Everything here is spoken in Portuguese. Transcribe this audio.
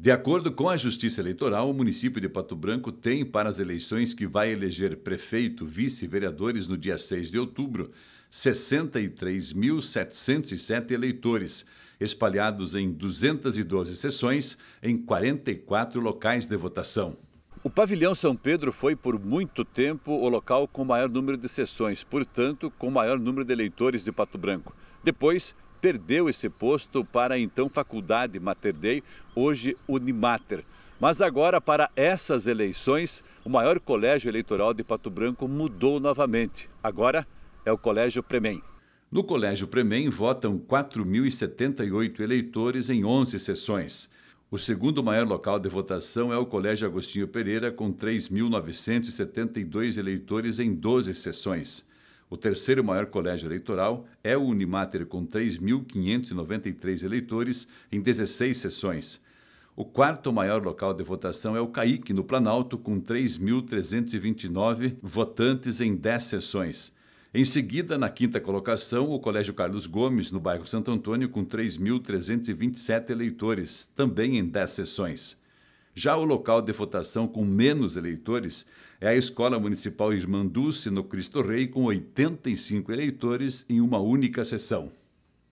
De acordo com a Justiça Eleitoral, o município de Pato Branco tem para as eleições que vai eleger prefeito, vice e vereadores no dia 6 de outubro, 63.707 eleitores, espalhados em 212 sessões em 44 locais de votação. O pavilhão São Pedro foi por muito tempo o local com maior número de sessões, portanto, com maior número de eleitores de Pato Branco. Depois, perdeu esse posto para a então Faculdade Mater Dei, hoje Unimater. Mas agora, para essas eleições, o maior colégio eleitoral de Pato Branco mudou novamente. Agora é o Colégio Premem. No Colégio Premem votam 4.078 eleitores em 11 sessões. O segundo maior local de votação é o Colégio Agostinho Pereira, com 3.972 eleitores em 12 sessões. O terceiro maior colégio eleitoral é o Unimater, com 3.593 eleitores em 16 sessões. O quarto maior local de votação é o CAIC, no Planalto, com 3.329 votantes em 10 sessões. Em seguida, na quinta colocação, o Colégio Carlos Gomes, no bairro Santo Antônio, com 3.327 eleitores, também em 10 sessões. Já o local de votação com menos eleitores é a Escola Municipal Irmã Dulce, no Cristo Rei, com 85 eleitores em uma única sessão.